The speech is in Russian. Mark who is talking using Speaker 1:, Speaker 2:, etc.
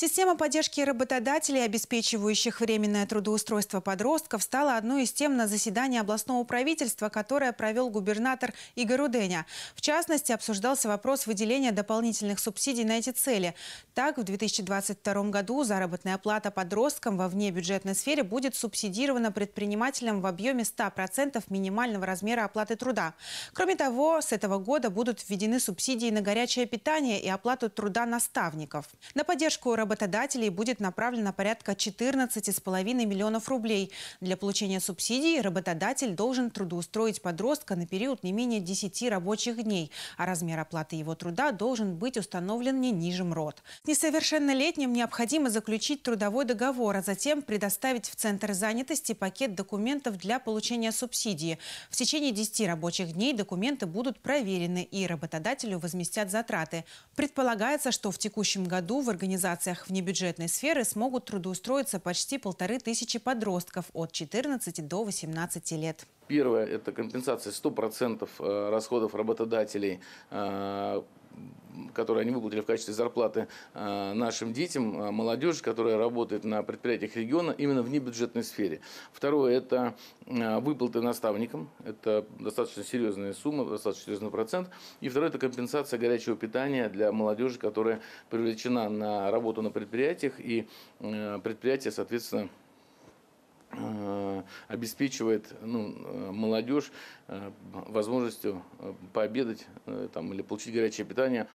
Speaker 1: Система поддержки работодателей, обеспечивающих временное трудоустройство подростков, стала одной из тем на заседании областного правительства, которое провел губернатор Игорь Уденя. В частности, обсуждался вопрос выделения дополнительных субсидий на эти цели. Так, в 2022 году заработная плата подросткам во внебюджетной сфере будет субсидирована предпринимателям в объеме 100% минимального размера оплаты труда. Кроме того, с этого года будут введены субсидии на горячее питание и оплату труда наставников. На поддержку работодателей работодателей будет направлено порядка 14,5 миллионов рублей. Для получения субсидий работодатель должен трудоустроить подростка на период не менее 10 рабочих дней, а размер оплаты его труда должен быть установлен не ниже МРОД. Несовершеннолетним необходимо заключить трудовой договор, а затем предоставить в Центр занятости пакет документов для получения субсидии. В течение 10 рабочих дней документы будут проверены и работодателю возместят затраты. Предполагается, что в текущем году в организации организациях внебюджетной сферы смогут трудоустроиться почти полторы тысячи подростков от 14 до 18 лет.
Speaker 2: Первое – это компенсация 100% э, расходов работодателей э, которые они выплатили в качестве зарплаты э, нашим детям, э, молодежи, которая работает на предприятиях региона именно в небюджетной сфере. Второе – это э, выплаты наставникам. Это достаточно серьезная сумма, достаточно серьезный процент. И второе – это компенсация горячего питания для молодежи, которая привлечена на работу на предприятиях, и предприятия, соответственно, обеспечивает ну, э, молодежь э, возможностью э, пообедать там, или получить горячее питание.